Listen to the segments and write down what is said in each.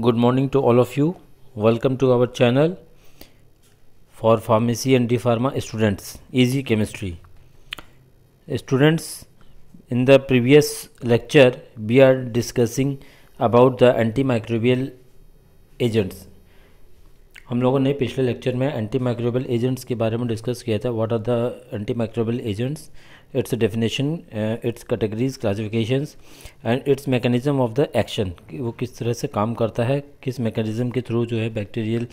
Good morning to all of you welcome to our channel for pharmacy and D pharma students easy chemistry students in the previous lecture we are discussing about the anti microbial agents हम लोगों ने पिछले lecture में anti microbial agents के बारे में discuss किया था what are the anti microbial agents its definition uh, its categories classifications and its mechanism of the action कि वो किस तरह से काम करता है किस mechanism के थ्रू जो है बैक्टीरियल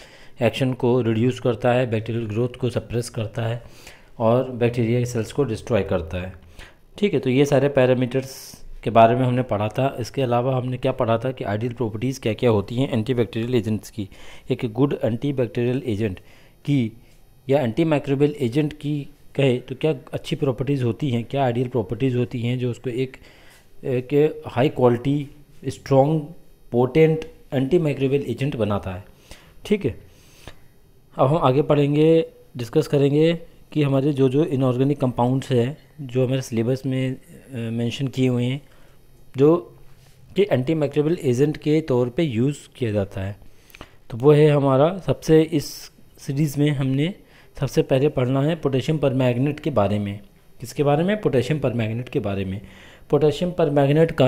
एक्शन को रिड्यूस करता है बैक्टीरियल ग्रोथ को सप्रेस करता है और बैक्टीरिया सेल्स को डिस्ट्रॉय करता है ठीक है तो ये सारे पैरामीटर्स के बारे में हमने पढ़ा था इसके अलावा हमने क्या पढ़ा था कि आइडियल प्रॉपर्टीज़ क्या क्या होती हैं एंटीबैक्टीरियल एजेंट्स की एक गुड एंटीबैक्टीरियल एजेंट की या एंटी माइक्रोबियल एजेंट की कहे तो क्या अच्छी प्रॉपर्टीज़ होती हैं क्या आइडियल प्रॉपर्टीज़ होती हैं जो उसको एक एक high quality strong potent anti microbial agent बनाता है ठीक है अब हम आगे पढ़ेंगे डिस्कस करेंगे कि हमारे जो जो इनऑर्गेनिक कंपाउंड्स हैं जो हमारे सिलेबस में मेंशन किए हुए हैं जो कि एंटी माइक्रोवेल एजेंट के तौर पे यूज़ किया जाता है तो वो है हमारा सबसे इस सीरीज़ में हमने सबसे पहले पढ़ना है पोटेशियम पर मैगनेट के बारे में किसके बारे में पोटेशियम पर मैगनेट के बारे में पोटेशियम पर मैगनेट का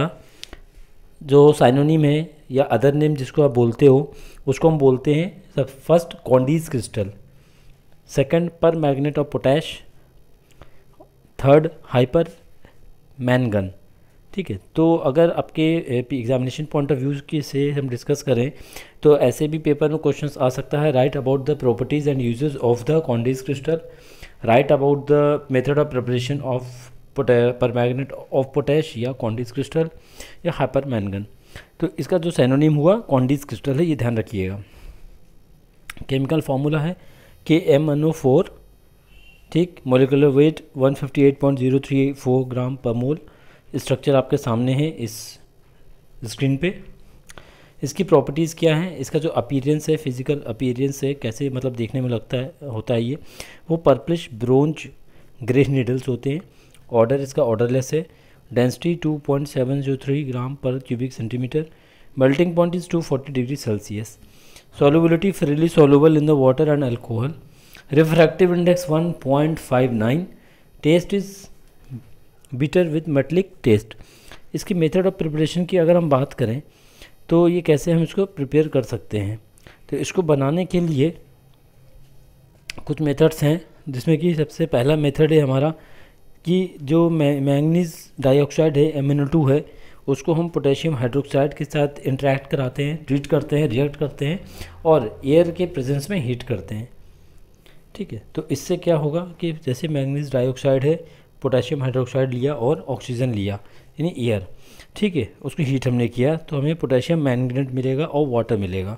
जो साइनोनीम है या अदर नेम जिसको आप बोलते हो उसको हम बोलते हैं सब first Condy's crystal second permanganate of potash third hypermanganate ठीक है तो अगर आपके एग्जामिनेशन पॉइंट ऑफ व्यू के से हम डिस्कस करें तो ऐसे भी पेपर में क्वेश्चंस आ सकता है write about the properties and uses of the Condy's crystal write about the method of preparation of permanganate of potash या कॉन्डीज क्रिस्टल या हाइपर मैनगन तो इसका जो सैनोनिम हुआ कॉन्डीज क्रिस्टल है ये ध्यान रखिएगा केमिकल फार्मूला है K M N O four ठीक molecular weight 158.034 gram per mole structure आपके सामने है इस स्क्रीन पे इसकी प्रॉपर्टीज़ क्या हैं इसका जो अपीरेंस है फिज़िकल अपीरेंस है कैसे मतलब देखने में लगता है होता है ये वो पर्पलिश ब्रोंज ग्रे नीडल्स होते हैं ऑर्डर इसका ऑर्डरलेस है density 2.703 gram per cubic centimetre forty degree Celsius 240 freely celsius in the soluble and alcohol refractive index one point five nine taste is bitter with metallic taste इसकी method of preparation की अगर हम बात करें तो ये कैसे हम इसको प्रिपेयर कर सकते हैं तो इसको बनाने के लिए कुछ मेथड्स हैं जिसमें कि सबसे पहला मेथड है हमारा कि जो मैंगनीज डाइऑक्साइड है एम है उसको हम पोटेशियम हाइड्रोक्साइड के साथ इंटरेक्ट कराते हैं ट्रीट करते हैं रिएक्ट करते हैं और एयर के प्रेजेंस में हीट करते हैं ठीक है तो इससे क्या होगा कि जैसे मैंगनीज डाइऑक्साइड है पोटेशियम हाइड्रोक्साइड लिया और ऑक्सीजन लिया यानी एयर ठीक है उसको हीट हमने किया तो हमें पोटेशियम मैंगनेट मिलेगा और वाटर मिलेगा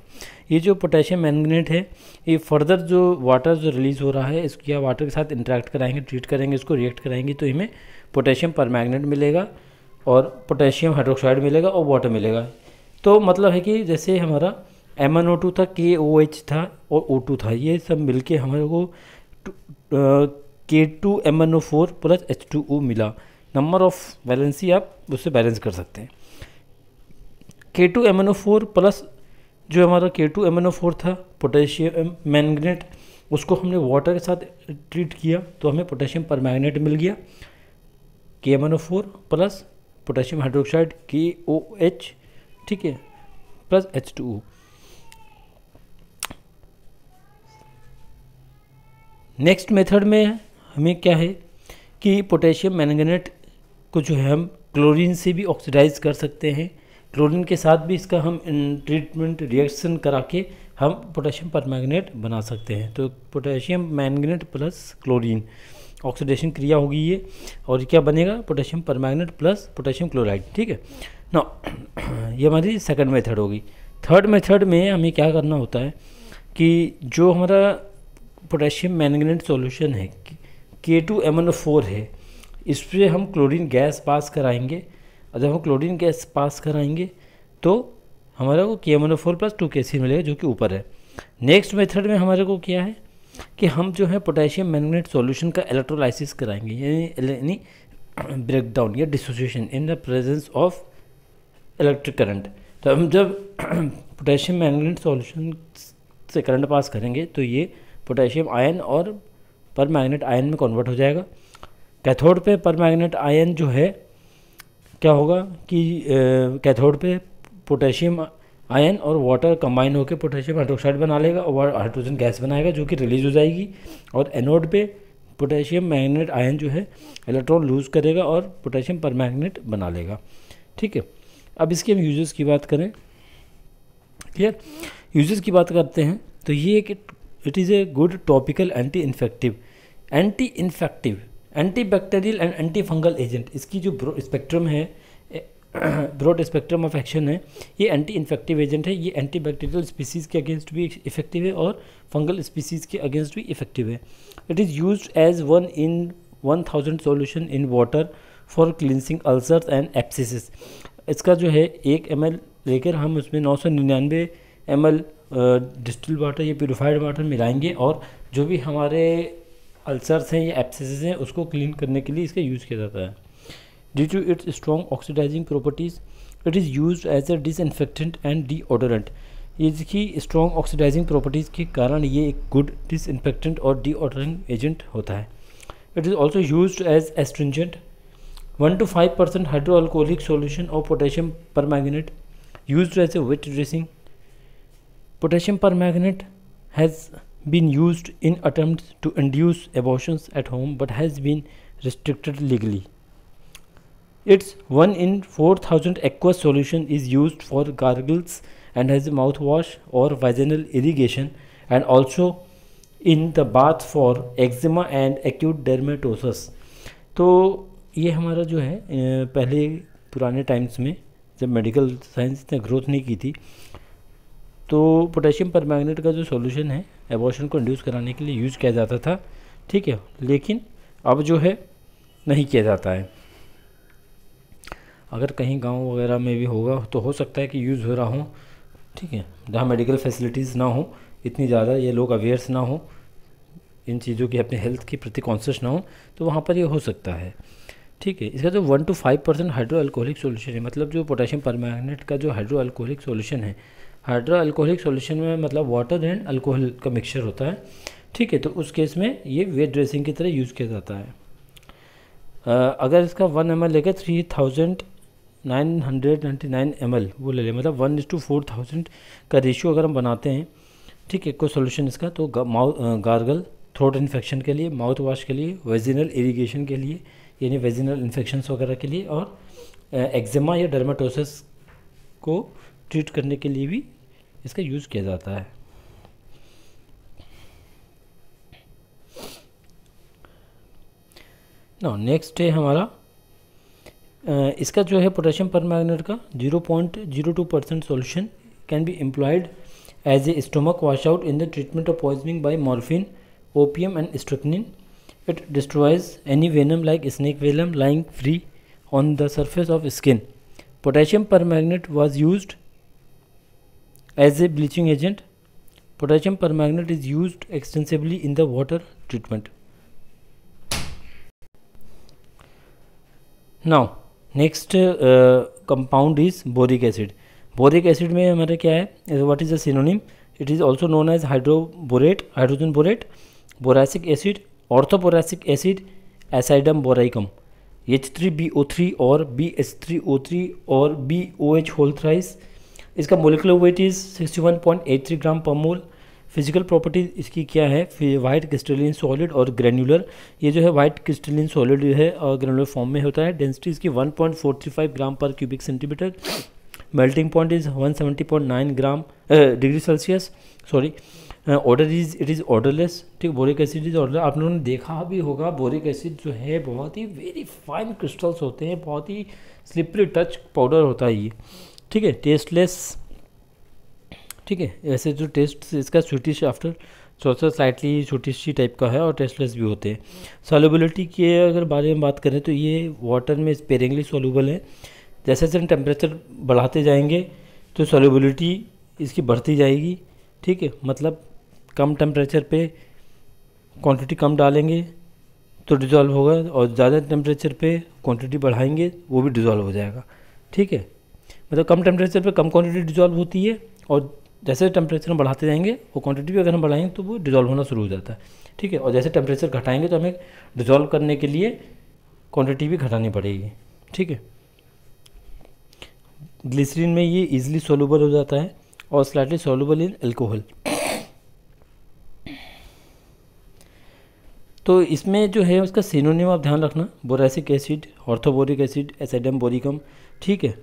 ये जो पोटेशियम मैंगनेट है ये फर्दर जो वाटर जो रिलीज़ हो रहा है या वाटर के साथ इंटरेक्ट कराएंगे ट्रीट करेंगे इसको रिएक्ट कराएंगे तो हमें पोटेशियम पर मैगनेट मिलेगा और पोटेशियम हाइड्रोक्साइड मिलेगा और वाटर मिलेगा तो मतलब है कि जैसे हमारा एम एन ओ टू था के ओ एच था और ओ टू था ये सब मिलके हमारे को K two M N O four plus H two O मिला नंबर ऑफ बैलेंसी आप उससे बैलेंस कर सकते हैं K two M N O four plus जो हमारा K two M N O four था पोटेशियम मैंगनेट उसको हमने वाटर के साथ ट्रीट किया तो हमें पोटेशियम पर मैगनेट मिल गया K M N O four plus potassium hydroxide K O H ठीक है plus H two O next method में हमें क्या है कि पोटेशियम मैंगनेट को जो है हम क्लोरीन से भी ऑक्सीडाइज कर सकते हैं क्लोरीन के साथ भी इसका हम ट्रीटमेंट रिएक्शन करा के हम पोटेशियम पर बना सकते हैं तो potassium manganate plus chlorine oxidation क्रिया होगी ये और क्या बनेगा पोटेशियम पर प्लस पोटेशियम क्लोराइड ठीक है ना ये हमारी सेकंड मेथड होगी थर्ड मेथड में हमें क्या करना होता है कि जो हमारा पोटेशियम मैंगनेट सोल्यूशन है K two M N O four है इस पर हम क्लोरीन गैस पास कराएंगे और जब हम क्लोरीन गैस पास कराएंगे तो हमारे को K M N O four plus two K C मिलेगा जो कि ऊपर है नेक्स्ट मेथड में हमारे को क्या है कि हम जो है पोटेशियम मैंगनेट सॉल्यूशन का इलेक्ट्रोलाइसिस कराएंगे यानी ब्रेकडाउन या dissociation in the presence of electric current तो हम जब पोटेशियम मैंगनेट सॉल्यूशन से करंट पास करेंगे तो ये पोटेशियम आयन और पर मैग्नेट आयन में कन्वर्ट हो जाएगा कैथोड पे पर मैग्नेट आयन जो है क्या होगा कि कैथोड पे पोटेशियम आयन और वाटर कंबाइन होकर पोटेशियम हाइड्रोक्साइड बना लेगा और हाइड्रोजन गैस बनाएगा जो कि रिलीज हो जाएगी और एनोड पे पोटेशियम मैग्नेट आयन जो है इलेक्ट्रॉन लूज़ करेगा और पोटेशियम पर मैग्नेट बना लेगा ठीक है अब इसके हम यूजेस की बात करें क्लियर यूजेस की बात करते हैं तो ये एक is a good topical anti infective anti infective antibacterial and antifungal agent इसकी जो स्पेक्ट्रम है ब्रॉड स्पेक्ट्रम ऑफ एक्शन है ये एंटी इन्फेक्टिव एजेंट है ये एंटी बैक्टेरियल स्पीसीज़ के अगेंस्ट भी इफेक्टिव है और फंगल स्पीसीज़ के अगेंस्ट भी इफेक्टिव है it is use as one in one thousand solution in water for cleansing ulcers and abscess इसका जो है एक एम एल लेकर हम उसमें नौ सौ निन्यानवे एम एल डिस्टिल वाटर या प्योरीफाइड वाटर मिलाएंगे और जो भी हमारे अल्सर्स हैं या एप्सेसेस हैं उसको क्लीन करने के लिए इसका यूज़ किया जाता है due to its strong oxidizing properties it is use as a disinfectant and ये इसकी स्ट्रॉन्ग ऑक्सीडाइजिंग प्रॉपर्टीज़ के कारण ये एक गुड डिसइनफेक्टेंट और डीओडोरेंट एजेंट होता है it is also use as astringent one to five percent hydro alcoholic solution और potassium permanganate use as a wet dressing potassium permanganate has been use in attempt to induce abortions at home but has been restricted legally its one in four thousand aqueous solution is use for gargles and has mouth wash और vaginal irrigation and also in the bath for eczema and acute dermatoses तो ये हमारा जो है पहले पुराने times में जब मेडिकल साइंस ने ग्रोथ नहीं की थी तो पोटेशियम पर का जो सोल्यूशन है एबॉर्शन को इंड्यूस कराने के लिए यूज़ किया जाता था ठीक है लेकिन अब जो है नहीं किया जाता है अगर कहीं गांव वगैरह में भी होगा तो हो सकता है कि यूज़ हो रहा हो ठीक है जहाँ मेडिकल फैसिलिटीज़ ना हो इतनी ज़्यादा ये लोग अवेयर्स ना हो इन चीज़ों की अपने हेल्थ के प्रति कॉन्शियस ना हो तो वहाँ पर ये हो सकता है ठीक है इसका जो one to five percent hydro alcoholic solution है मतलब जो पोटेशियम परमैगनेट का जो हाइड्रो अल्कोहलिक सोल्यूशन है हाइड्रो अल्कोहलिक सोल्यूशन में मतलब वाटर एंड अल्कोहल का मिक्सचर होता है ठीक है तो उस केस में ये वेट ड्रेसिंग की तरह यूज़ किया जाता है आ, अगर इसका वन एम एल लेकर three thousand nine hundred ninety nine M L वो ले लें मतलब one is to four thousand का रेशियो अगर हम बनाते हैं ठीक है कोई सोल्यूशन इसका तो माउथ गार्गल थ्रोट इन्फेक्शन के लिए माउथ वाश के लिए वेजिनल इरीगेशन के लिए यानी वेजिनल इन्फेक्शन वगैरह के लिए और एक्जिमा या डर्माटोसिस को ट्रीट करने के लिए भी इसका यूज़ किया जाता है ना नेक्स्ट है हमारा इसका जो है पोटेशियम परमैग्नेट का zero point zero two percent solution can be employed as a stomach wash out in the treatment of poisoning by morphine opium and strychnine it destroys any venom like snake venom lying free on the surface of skin potassium permanganate was use as a bleaching agent potassium per is is use extensively in the water treatment now next compound is boric acid boric acid में हमारा क्या है what is a synonym it is also known as hydroborate hydrogen borate boracic acid orthoboracic acid acidum boricum H three B O three और B H three O three और B O H whole thrice इसका molecular weight is sixty gram per mole physical properties इसकी क्या है white crystalline solid और granular ये जो है वाइट क्रिस्टलिन सॉलिड है और ग्रेनुलर फॉर्म में होता है डेंसिटी इसकी 1.435 gram per cubic centimetre melting point is 170.9 gram degree Celsius sorry odour is it is odourless ठीक बोरिक एसिड इज ऑर्डर आप लोगों ने देखा भी होगा बोरिक एसिड जो है बहुत ही वेरी फाइन क्रिस्टल्स होते हैं बहुत ही स्लिपरी टच पाउडर होता है ये ठीक है टेस्टलेस ठीक है ऐसे जो टेस्ट इसका स्वीटिश आफ्टर चौथा स्लाइटली छोटी सी टाइप का है और टेस्टलेस भी होते हैं सॉलेबिलिटी के अगर बारे में बात करें तो ये वाटर में स्पेरिंगली सोलूबल है जैसे जैसे टेम्परेचर बढ़ाते जाएंगे तो सोलेबिलिटी इसकी बढ़ती जाएगी ठीक है मतलब कम टेम्परेचर पे क्वांटिटी कम डालेंगे तो डिज़ोल्व होगा और ज़्यादा टेम्परेचर पे क्वांटिटी बढ़ाएंगे वो भी डिज़ोल्व हो जाएगा ठीक है मतलब कम टेम्परेचर पे कम क्वांटिटी डिजॉल्व होती है और जैसे टेम्परेचर हम बढ़ाते जाएंगे वो क्वांटिटी भी अगर हम बढ़ाएंगे तो वो डिजॉल्व होना शुरू हो जाता है ठीक है और जैसे टेम्परेचर घटाएंगे तो हमें डिजॉल्व करने के लिए क्वांटिटी भी घटानी पड़ेगी ठीक है ग्लिसरीन में ये इजिली सोलूबल हो जाता है और स्लाइटली सोलूबल इन एल्कोहल तो इसमें जो है उसका सिनोनिम आप ध्यान रखना boracic acid orthoboric acid acidum boricum ठीक है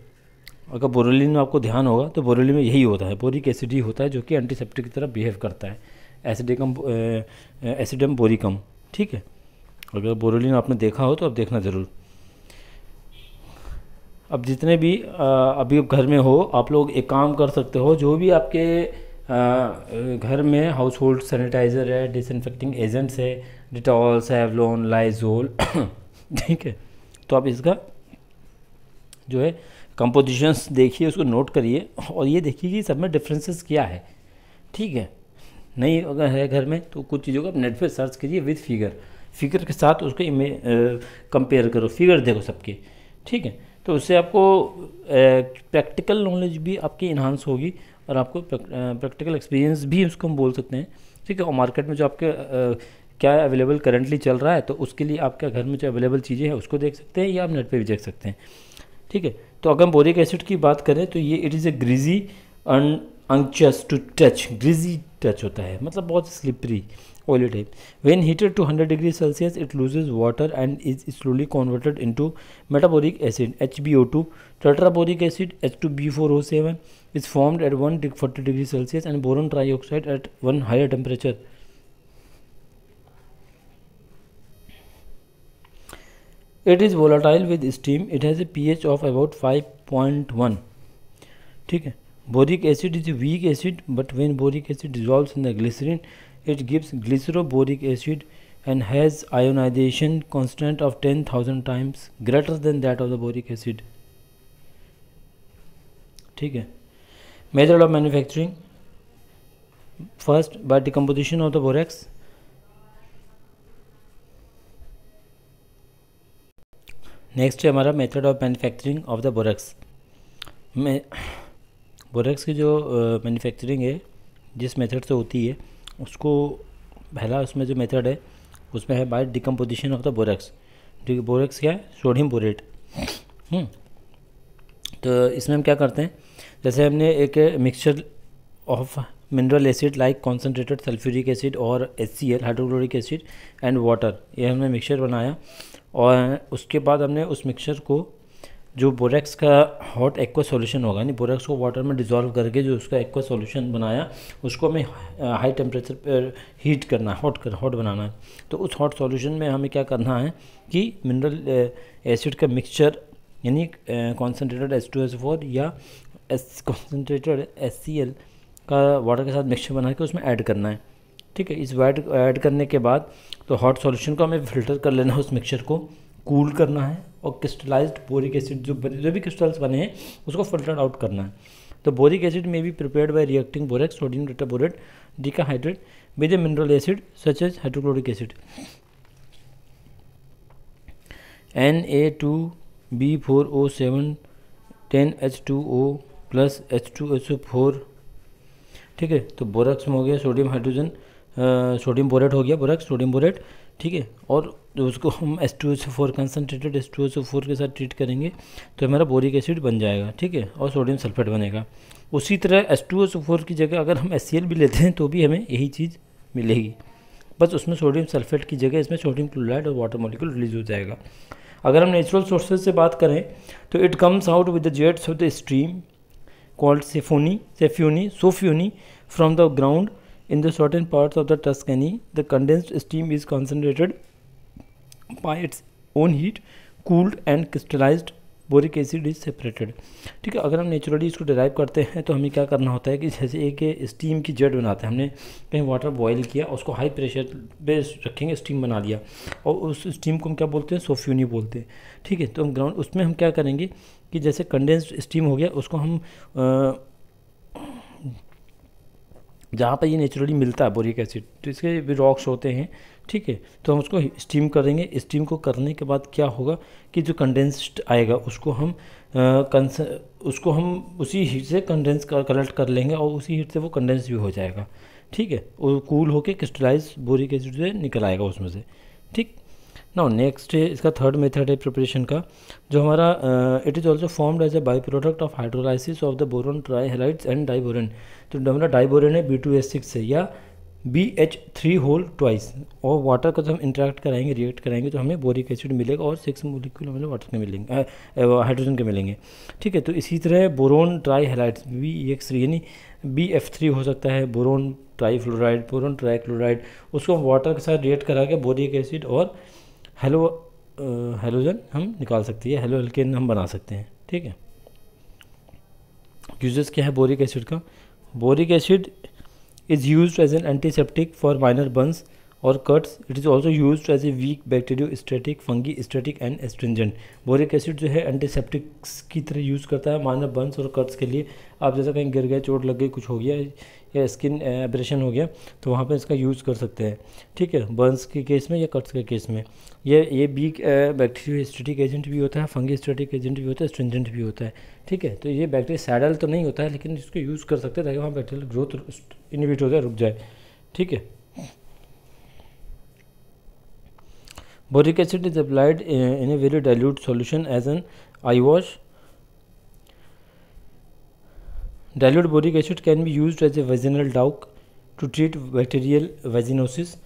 अगर बोरेलिन में आपको ध्यान होगा तो बोरेलिन में यही होता है बोरिक एसिड ही होता है जो कि एंटीसेप्टिक की तरह बिहेव करता है एसिडिकम एसिडम बोरिकम ठीक है अगर बोरेलिन आपने देखा हो तो आप देखना ज़रूर अब जितने भी आ, अभी घर में हो आप लोग एक काम कर सकते हो जो भी आपके आ, घर में हाउस होल्ड सैनिटाइज़र है डिसइनफेक्टिंग एजेंट्स है डिटॉल सेवलोन लाइजोल ठीक है तो आप इसका जो है कंपोजिशंस देखिए उसको नोट करिए और ये देखिए कि सब में डिफरेंसेस क्या है ठीक है नहीं अगर है घर में तो कुछ चीज़ों को आप नेट पर सर्च करिए विद फिगर फिगर के साथ उसको कंपेयर करो फिगर देखो सबके ठीक है तो उससे आपको प्रैक्टिकल नॉलेज भी आपकी इन्हांस होगी और आपको प्रैक्टिकल एक्सपीरियंस भी उसको हम बोल सकते हैं ठीक है और मार्केट में जो आपके आ, क्या अवेलेबल करंटली चल रहा है तो उसके लिए आपके घर में जो अवेलेबल चीज़ें हैं उसको देख सकते हैं या आप नेट पे भी देख सकते हैं ठीक है तो अगर हम बोरिक एसिड की बात करें तो ये it is a greasy and unctuous to touch greasy touch होता है मतलब बहुत slippery oily type when heated to 100 degree Celsius it loses water and is slowly in into metaboric acid H B O two tetraboric acid H two B four O seven is formed at one forty degree Celsius and boron oxide at one higher temperature it is volatile with steam it has a ph of about 5.1 ठीक है boric acid is a weak acid but when boric acid dissolves in the glycerin it gives glyceroboric acid and has ionization constant of 10000 times greater than that of the boric acid ठीक है method of manufacturing first by decomposition of the borax next है हमारा method of manufacturing of the borax मैं borax की जो manufacturing है जिस method से होती है उसको पहला उसमें जो मेथड है उसमें है by decomposition of the borax क्योंकि बोरक्स क्या है सोडियम हम्म। बोरेट तो इसमें हम क्या करते हैं जैसे हमने एक mixture of mineral acid like concentrated sulphuric acid और H hydrochloric acid and water ये हमने मिक्सचर बनाया और उसके बाद हमने उस मिक्सचर को जो बोरेक्स का हॉट एक्वा सॉल्यूशन होगा यानी बोरेक्स को वाटर में डिज़ोल्व करके जो उसका एक्वा सॉल्यूशन बनाया उसको हमें हाई टेम्परेचर पर हीट करना है हॉट कर हॉट बनाना है तो उस हॉट सॉल्यूशन में हमें क्या करना है कि मिनरल एसिड का मिक्सचर यानी concentrated S two S four या S concentrated S C L का वाटर के साथ मिक्सचर बना के उसमें ऐड करना है ठीक है इस वाइट ऐड करने के बाद तो हॉट सॉल्यूशन को हमें फिल्टर कर लेना है उस मिक्सचर को कूल cool करना है और क्रिस्टलाइज्ड बोरिक एसिड जो जो भी क्रिस्टल्स बने हैं उसको फिल्टर आउट करना है तो बोरिक एसिड में भी prepared by reacting borax sodium tetraborate decahydrate with a mineral acid such as hydrochloric acid N A two B four O seven ten H two O plus H two H O four ठीक है तो borax में हो गया sodium hydrogen sodium borate हो गया borax sodium borate ठीक है और उसको हम S two H four concentrated S two H four के साथ ट्रीट करेंगे तो हमारा बोरिक एसिड बन जाएगा ठीक है और सोडियम सल्फेट बनेगा उसी तरह एस टू एच फोर की जगह अगर हम एस सी एल भी लेते हैं तो भी हमें यही चीज़ मिलेगी बस उसमें सोडियम सल्फेट की जगह इसमें सोडियम क्लोराइड और वाटर मॉलिक्यूल रिलीज हो जाएगा अगर हम नेचुरल सोर्सेज से बात करें तो it comes out with the jets of the stream called soffioni soffioni soffioni from the ground In the certain parts of the Tuscany, the condensed steam is concentrated by its own heat, cooled and crystallized boric acid is separated ठीक है अगर हम naturally इसको derive करते हैं तो हमें क्या करना होता है कि जैसे एक स्टीम की जेट बनाते हैं हमने कहीं वाटर बॉयल किया उसको हाई प्रेशर पे रखेंगे स्टीम बना लिया और उस स्टीम को हम क्या बोलते हैं सोफ्यूनी बोलते हैं ठीक है तो हम ग्राउंड उसमें हम क्या करेंगे कि जैसे कंडेंस्ड स्टीम हो गया उसको हम आ, जहाँ पर ये नेचुरली मिलता है बोरिक एसिड तो इसके भी रॉक्स होते हैं ठीक है तो हम उसको स्टीम करेंगे स्टीम को करने के बाद क्या होगा कि जो कंडेंस्ड आएगा उसको हम कंस उसको हम उसी हीट से कंडेंस कर कलेक्ट कर लेंगे और उसी हीट से वो कंडेंस भी हो जाएगा ठीक है और कूल होकर क्रिस्टलाइज बोरिक एसिड से निकल आएगा उसमें से ठीक नाउ नेक्स्ट है इसका थर्ड मेथड है प्रिपरेशन का जो हमारा it is also formed as a by product of hydrolysis of the boron trihalides and diborane तो हमारा डाइबोरन है बी टू एस सिक्स है या B H three whole twice और वाटर का जब हम इंटरेक्ट कराएंगे रिएक्ट कराएंगे तो हमें बोरिक एसिड मिलेगा और सिक्स मोलिक्यूल हमें वाटर के मिलेंगे हाइड्रोजन के मिलेंगे ठीक है तो इसी तरह boron trihalides B X three यानी बी एफ थ्री हो सकता है boron trifluoride boron trichloride उसको हम वाटर के साथ रिएक्ट करा के बोरिक एसिड और हेलो हेलोजन हम निकाल सकते हैं हेलो एल्केन हम बना सकते हैं ठीक है यूजेस क्या है बोरिक एसिड का boric acid is use as an antiseptic for minor burns और cuts it is also use as a weak bacteriostatic fungistatic and astringent boric acid जो है एंटीसेप्टिक्स की तरह यूज़ करता है माइनर बंस और cuts के लिए आप जैसा कहीं गिर गए चोट लग गई कुछ हो गया या स्किन एब्रेशन हो गया तो वहाँ पर इसका यूज़ कर सकते हैं ठीक है बर्न्स के केस में या कट्स के केस में ये ये बी बैक्टीरिया स्टेटिक एजेंट भी होता है फंगी स्टेटिक एजेंट भी होता है स्ट्रेंजेंट भी होता है ठीक है तो ये बैक्टीरिया सैडल तो नहीं होता है लेकिन इसको यूज़ कर सकते हैं ताकि वहाँ बैक्टीरियल ग्रोथ इनिविट हो जाए रुक जाए ठीक है boric acid is applied in a very dilute solution as an eyewash Dilute boric acid can be used as a vaginal douche to treat bacterial vaginosis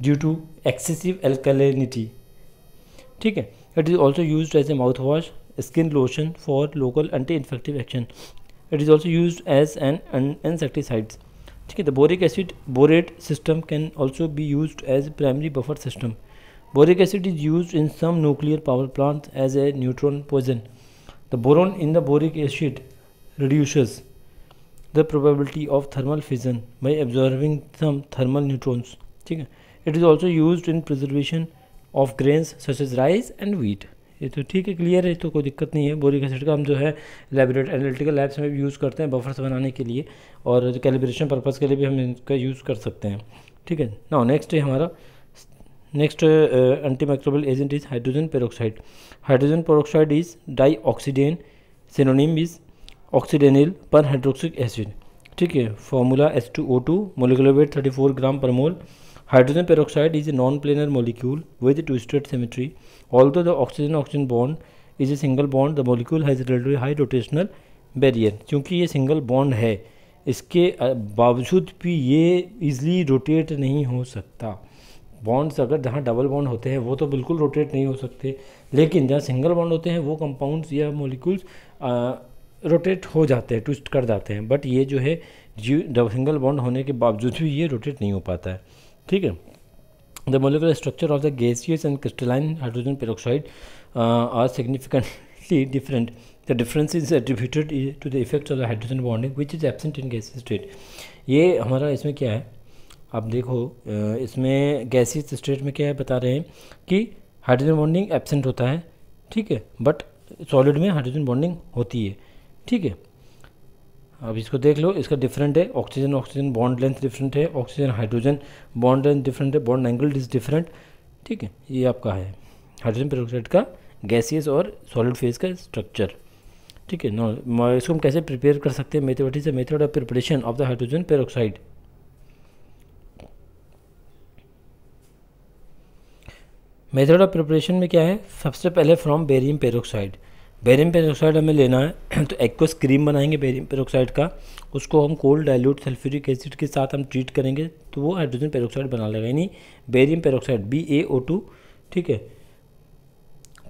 due to excessive alkalinity. ठीक It is also used as a mouthwash, skin lotion for local anti-infective action. It is also used as an, an insecticide. The boric acid borate system can also be used as primary buffer system. Boric acid is used in some nuclear power plants as a neutron poison. The boron in the boric acid reduces the probability of thermal fission by absorbing some thermal neutrons ठीक है it is also use in preservation of grains such as rice and wheat ये तो ठीक है clear है तो कोई दिक्कत नहीं है बोरिक एसिड का हम जो है लेबोरेट एनालिटिकल लैब्स में भी यूज़ करते हैं बफर्स बनाने के लिए और कैलिब्रेशन पर्पज़ के लिए भी हम इनका यूज़ कर सकते हैं ठीक है ना नेक्स्ट है हमारा next antimicrobial agent is hydrogen peroxide hydrogen peroxide is dioxidane synonym is oxidanyl perhydroxic acid ठीक है formula S two O two molecular weight thirty four gram per mole hydrogen peroxide is a non planar molecule with two straight symmetry all the oxygen oxygen bond is a single bond the molecule has a relatively high rotational क्योंकि ये single bond है इसके बावजूद भी ये easily rotate नहीं हो सकता बॉन्ड्स अगर जहाँ डबल बॉन्ड होते हैं वो तो बिल्कुल रोटेट नहीं हो सकते लेकिन जहाँ सिंगल बॉन्ड होते हैं वो कंपाउंड्स या मोलिक्यूल्स रोटेट हो जाते हैं ट्विस्ट कर जाते हैं बट ये जो है डबल सिंगल बॉन्ड होने के बावजूद भी ये रोटेट नहीं हो पाता है ठीक है the molecular structure of the gaseous and crystalline hydrogen peroxide are significantly different the difference is attributed to the effect of the hydrogen bonding which is absent in gaseous state ये हमारा इसमें क्या है आप देखो इसमें गैसियस स्टेट में क्या है बता रहे हैं कि हाइड्रोजन बॉन्डिंग एबसेंट होता है ठीक है बट सॉलिड में हाइड्रोजन बॉन्डिंग होती है ठीक है अब इसको देख लो इसका डिफरेंट है oxygen oxygen bond length different है oxygen hydrogen bond length different है बॉन्ड एंगल इज डिफरेंट ठीक है ये आपका है हाइड्रोजन पेरोक्साइड का गैसियस और सॉलिड फेज का स्ट्रक्चर ठीक है ना इसको हम कैसे प्रिपेयर कर सकते हैं मेथोडी से method of preparation of the hydrogen peroxide method of preparation में क्या है सबसे पहले from barium peroxide barium peroxide हमें लेना है तो एक्वस क्रीम बनाएंगे बेरियम पेरोक्साइड का उसको हम कोल्ड डाइल्यूट सल्फ्यूरिक एसिड के साथ हम ट्रीट करेंगे तो वो हाइड्रोजन पेरोक्साइड बना लेगा यानी barium peroxide B A O two ठीक है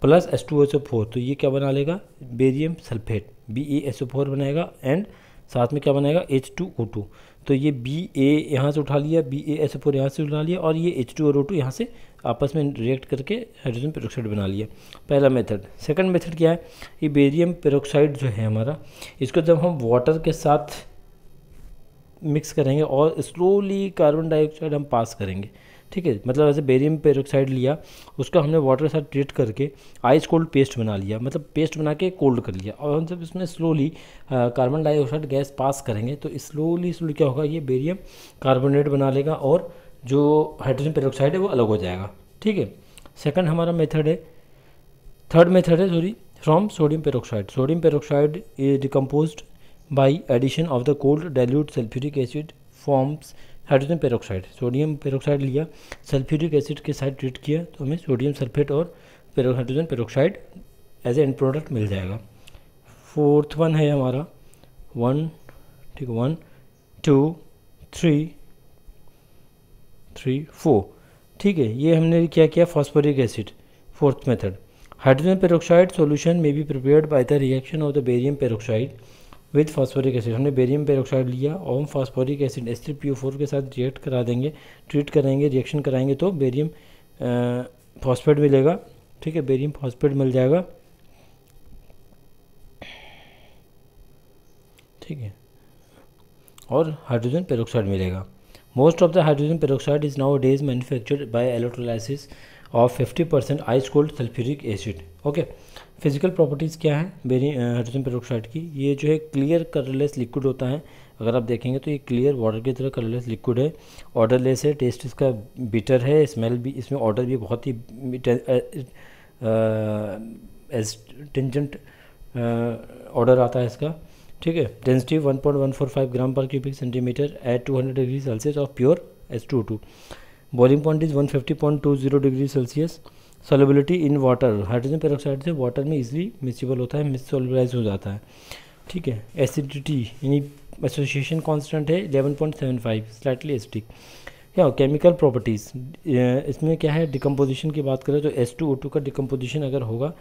plus S two S O four तो ये क्या बना लेगा barium sulphate B A S O four बनाएगा एंड साथ में क्या बनाएगा एच टू ओ टू तो ये बी ए यहाँ से उठा लिया B A S O four यहाँ से उठा लिया और ये एच टू और ओ टू यहाँ से आपस में रिएक्ट करके हाइड्रोजन पेरोक्साइड बना लिया पहला मेथड सेकंड मेथड क्या है ये बेरियम पेरोक्साइड जो है हमारा इसको जब हम वाटर के साथ मिक्स करेंगे और स्लोली कार्बन डाइऑक्साइड हम पास करेंगे ठीक है मतलब ऐसे बेरियम पेरोक्साइड लिया उसका हमने वाटर के साथ ट्रीट करके आइस कोल्ड पेस्ट बना लिया मतलब पेस्ट बना के कोल्ड कर लिया और हम जब इसमें slowly carbon dioxide gas pass करेंगे तो स्लोली स्लोली क्या होगा ये बेरियम कार्बोनेट बना लेगा और जो हाइड्रोजन पेरोक्साइड है वो अलग हो जाएगा ठीक है सेकंड हमारा मेथड है थर्ड मेथड है sorry from sodium peroxide sodium peroxide is decompose by addition of the cold dilute sulphuric acid forms hydrogen peroxide sodium peroxide लिया सल्फ्यूरिक एसिड के साथ ट्रीट किया तो हमें सोडियम सल्फेट और hydrogen peroxide as a end product मिल जाएगा fourth one है हमारा वन ठीक one two three three four ठीक है ये हमने क्या किया phosphoric acid fourth method hydrogen peroxide solution में be prepared by the reaction of the barium peroxide with phosphoric acid हमने बेरियम पेरोक्साइड लिया और फॉस्फोरिक एसिड एस थ्री के साथ रिएक्ट करा देंगे ट्रीट करेंगे रिएक्शन कराएंगे तो बेरियम फॉस्फेट मिलेगा ठीक है बेरियम फॉस्फेट मिल जाएगा ठीक है और हाइड्रोजन पेरोक्साइड मिलेगा most of the hydrogen peroxide is now is nowadays by electrolysis of fifty percent ice cold sulfuric acid okay physical properties क्या हैं बेरी हाइड्रोजन पेरोक्साइड की ये जो है क्लियर कलरलेस लिक्विड होता है अगर आप देखेंगे तो ये क्लियर वाटर की तरह कलरलेस लिक्विड है ऑर्डरलेस है टेस्ट इसका बिटर है स्मेल भी इसमें ऑर्डर भी बहुत ही टेंजेंट ऑर्डर आता है इसका ठीक है density 1.145 gram per cubic centimetre at 200 degree Celsius of pure S two two boiling point is 150.20 degree Celsius solubility in water hydrogen peroxide से वाटर में इजिली मिसिबल होता है मिस हो जाता है ठीक है एसिडिटी यानी एसोसिएशन कॉन्स्टेंट है 11.75 स्लाइटली एसिडिक या केमिकल प्रॉपर्टीज़ इसमें क्या है डिकम्पोजिशन की बात करें तो एस टू ओ टू का डिकम्पोजिशन अगर होगा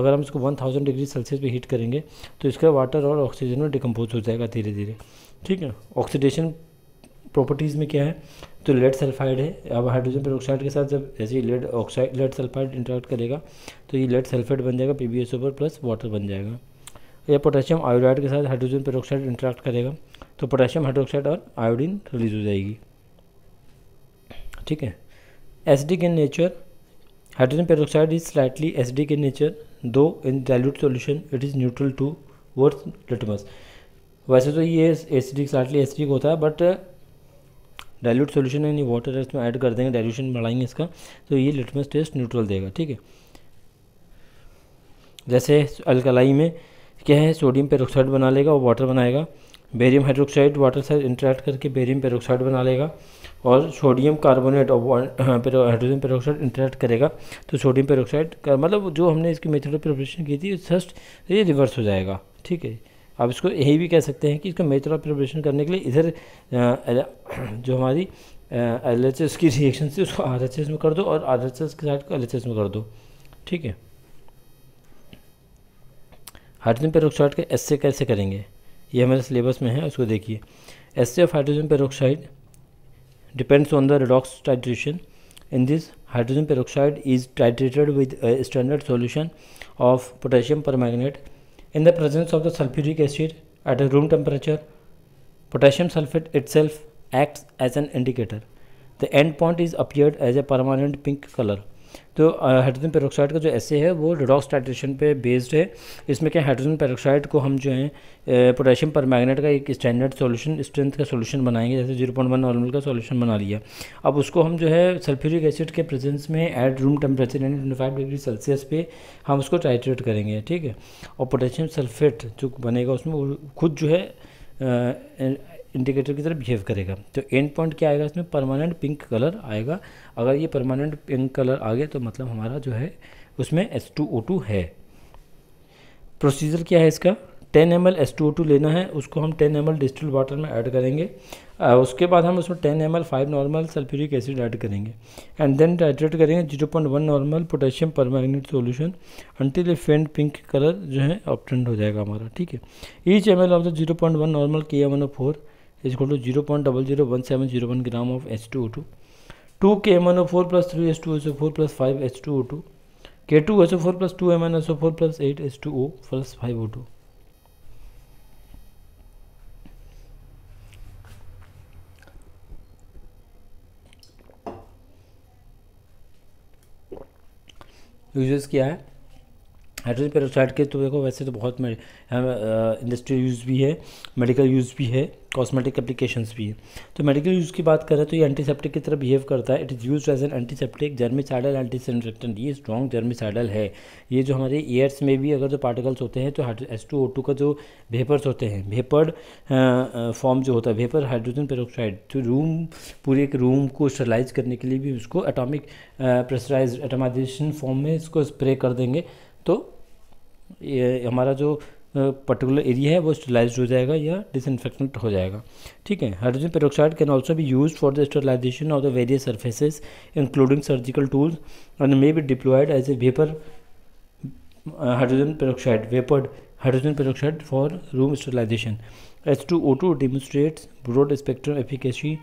अगर हम इसको वन थाउजेंड डिग्री सेल्सियस पे हीट करेंगे तो इसका वाटर और ऑक्सीजन में डिकम्पोज हो जाएगा धीरे धीरे ठीक है ऑक्सीडेशन प्रॉपर्टीज़ में क्या है तो लेड सल्फाइड है अब हाइड्रोजन पेरोक्साइड के साथ जब जैसे lead oxide lead sulphide interact करेगा तो ये लेड सल्फाइड बन जाएगा पी बी एस ऊपर प्लस वाटर बन जाएगा या पोटेशियम आयोडाइड के साथ हाइड्रोजन पेरोक्साइड इंटरेक्ट करेगा तो पोटेशियम हाइड्रोक्साइड और आयोडीन रिलीज हो जाएगी ठीक है acidic in nature hydrogen peroxide is slightly acidic in nature though in dilute solution it is neutral towards litmus वैसे तो ये डी स्लाइटली एसिडिक होता है बट डायल्यूट सोल्यूशन यानी वाटर इसमें ऐड कर देंगे डायल्यूशन बढ़ाएंगे इसका तो ये लिटमस टेस्ट न्यूट्रल देगा ठीक है जैसे अल्कलाई में क्या है सोडियम पेरोक्साइड बना लेगा और वाटर बनाएगा बेरियम हाइड्रोक्साइड वाटर से इंटरेक्ट करके बेरियम पेरोक्साइड बना लेगा और सोडियम कार्बोनेट और हाइड्रोजन पेरोक्साइड इंटरेक्ट करेगा तो सोडियम पेरोक्साइड का मतलब जो हमने इसकी मेथड ऑफ प्रिपरेशन की थी फर्स्ट ये रिवर्स हो जाएगा ठीक है आप इसको यही भी कह सकते हैं कि इसका मेथड ऑफ प्रिपरेशन करने के लिए इधर जो हमारी एल एच एस की रिएक्शन थी उसको आर एच एस में कर दो और आर एच एस के साइड को एल एच एस में कर दो ठीक है हाइड्रोजन पेरोक्साइड का एस से कैसे करेंगे ये हमारे सिलेबस में है उसको देखिए assay of hydrogen peroxide depends on the redox titration in this hydrogen peroxide is titrated with standard solution of potassium per in the presence of the sulphuric acid at a room temperature potassium sulphate itself act as an indicator the end point is appeared as a permanent pink colour तो hydrogen peroxide का जो ऐसे है वो redox titration पे based है इसमें क्या हाइड्रोजन पेरोक्साइड को हम जो है पोटेशियम पर मैगनेट का एक स्टैंडर्ड सोल्यूशन स्ट्रेंथ का सॉल्यूशन बनाएंगे जैसे जीरो पॉइंट वन नॉर्मल का सोल्यूशन बना लिया अब उसको हम जो है सल्फ्यूरिक एसिड के प्रेजेंस में एट रूम टेम्परेचर यानी ट्वेंटी फाइव डिग्री सेल्सियस पे हम उसको टाइट्रेट करेंगे ठीक है और पोटेशियम सल्फेट जो बनेगा उसमें खुद जो है इंडिकेटर की तरह बिहेव करेगा तो एंड पॉइंट क्या आएगा इसमें परमानेंट पिंक कलर आएगा अगर ये परमानेंट पिंक कलर आ गया तो मतलब हमारा जो है उसमें एस टू ओ टू है प्रोसीजर क्या है इसका ten M L S two O two लेना है उसको हम ten M L distil water में ऐड करेंगे आ, उसके बाद हम उसमें ten M L five normal sulphuric acid add करेंगे एंड देन टाइट्रेट करेंगे zero point one normal potassium permanganate solution until a faint pink colour जो है ऑप्टेंट हो जाएगा हमारा ठीक है each M L of the zero point one normal K M O four is equal to zero point double zero one seven zero one gram of H two O two two K M N O four plus three H two S O four plus five H two O two K two S O four plus two M N S O four plus eight H two O plus five O two uses क्या है hydrogen peroxide के तो देखो वैसे तो बहुत industrial use भी है मेडिकल यूज़ भी है कॉस्मेटिक एप्लीकेशंस भी है तो मेडिकल यूज़ की बात करें तो ये एंटीसेप्टिक की तरह बिहेव करता है it is use as an antiseptic germicidal disinfectant ये स्ट्रॉन्ग जर्मिसाइडल है ये जो हमारे ईयर्स में भी अगर जो पार्टिकल्स होते हैं तो एस टू ओ टू का जो वेपर्स होते हैं वेपर्ड फॉर्म जो होता है वेपर हाइड्रोजन पेरोक्साइड तो रूम पूरे एक रूम को स्टरलाइज करने के लिए भी उसको एटॉमिक प्रेसराइज एटोमाइजेशन फॉर्म में इसको स्प्रे कर देंगे तो ये हमारा जो पर्टिकुलर एरिया है वो स्टरलाइज हो जाएगा या डिसइनफेक्टेंट हो जाएगा ठीक है हाइड्रोजन पेरोक्साइड कैन ऑल्सो भी use for the sterilisation of the various surfaces including surgical tools and may be deployed as a vapour hydrogen peroxide vapoured hydrogen peroxide for room sterilisation H two O two demonstrates broad spectrum efficacy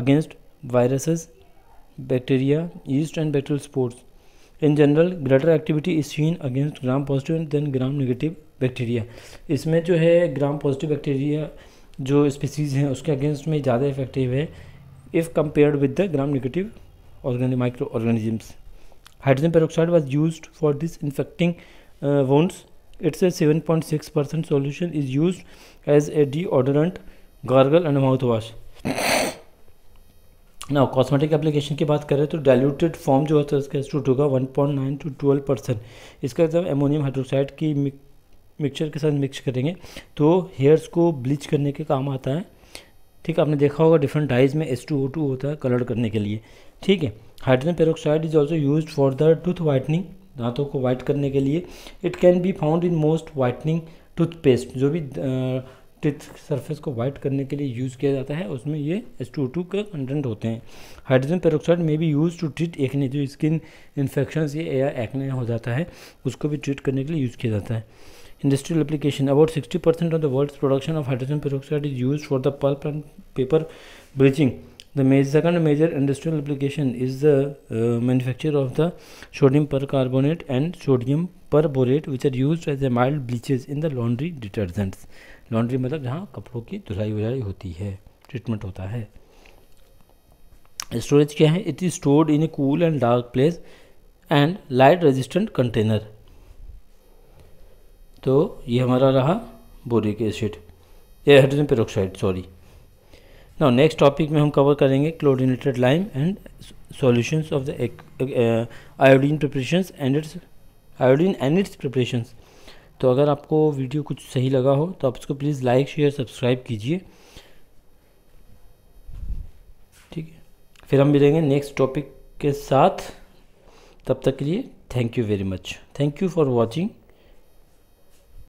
against viruses bacteria yeast and bacterial spores in general greater activity is seen against gram positive and then gram negative bacteria इसमें जो है gram positive bacteria जो species हैं उसके against में ज़्यादा effective है if compared with the gram negative organic microorganisms hydrogen peroxide was use for disinfecting wounds it's a seven point six percent solution is use as a deodorant gargle and mouth wash ना cosmetic application की बात करें तो diluted form जो होता है उसका एस्टूट होगा one point nine two twelve percent इसका जब एमोनियम हाइड्रोक्साइड की मिक्सचर के साथ मिक्स करेंगे तो हेयर्स को ब्लीच करने के काम आता है ठीक है आपने देखा होगा डिफरेंट डाइज में एस टू ओ टू होता है कलर करने के लिए ठीक है hydrogen peroxide is also use for the tooth whitening दांतों को वाइट करने के लिए it can be found in most whitening toothpaste जो भी टिथ सरफेस को वाइट करने के लिए यूज़ किया जाता है उसमें ये एस टू टू के कंटेंट होते हैं हाइड्रोजन पेरोक्साइड में भी यूज टू ट्रीट एक्ने जो स्किन इन्फेक्शन या एक्ने हो जाता है उसको भी ट्रीट करने के लिए यूज़ किया जाता है industrial application about sixty percent of the world production of hydrogen peroxide is use for the pulp and paper bleaching the मेज second major industrial application is the manufacture of the sodium percarbonate and sodium perborate which are use as a mild bleaches in the laundry detergents laundry मतलब जहाँ कपड़ों की धुलाई वुलाई होती है treatment होता है स्टोरेज क्या है it is stored in a cool and dark place and light resistant container तो ये हमारा रहा बोरिक एसिड या हाइड्रोजन पेरोक्साइड सॉरी ना नेक्स्ट टॉपिक में हम कवर करेंगे chlorinated lime and solutions of the iodine preparations and its iodine and its preparation तो अगर आपको वीडियो कुछ सही लगा हो तो आप उसको प्लीज़ लाइक शेयर सब्सक्राइब कीजिए ठीक है फिर हम मिलेंगे नेक्स्ट टॉपिक के साथ तब तक के लिए thank you very much thank you for watching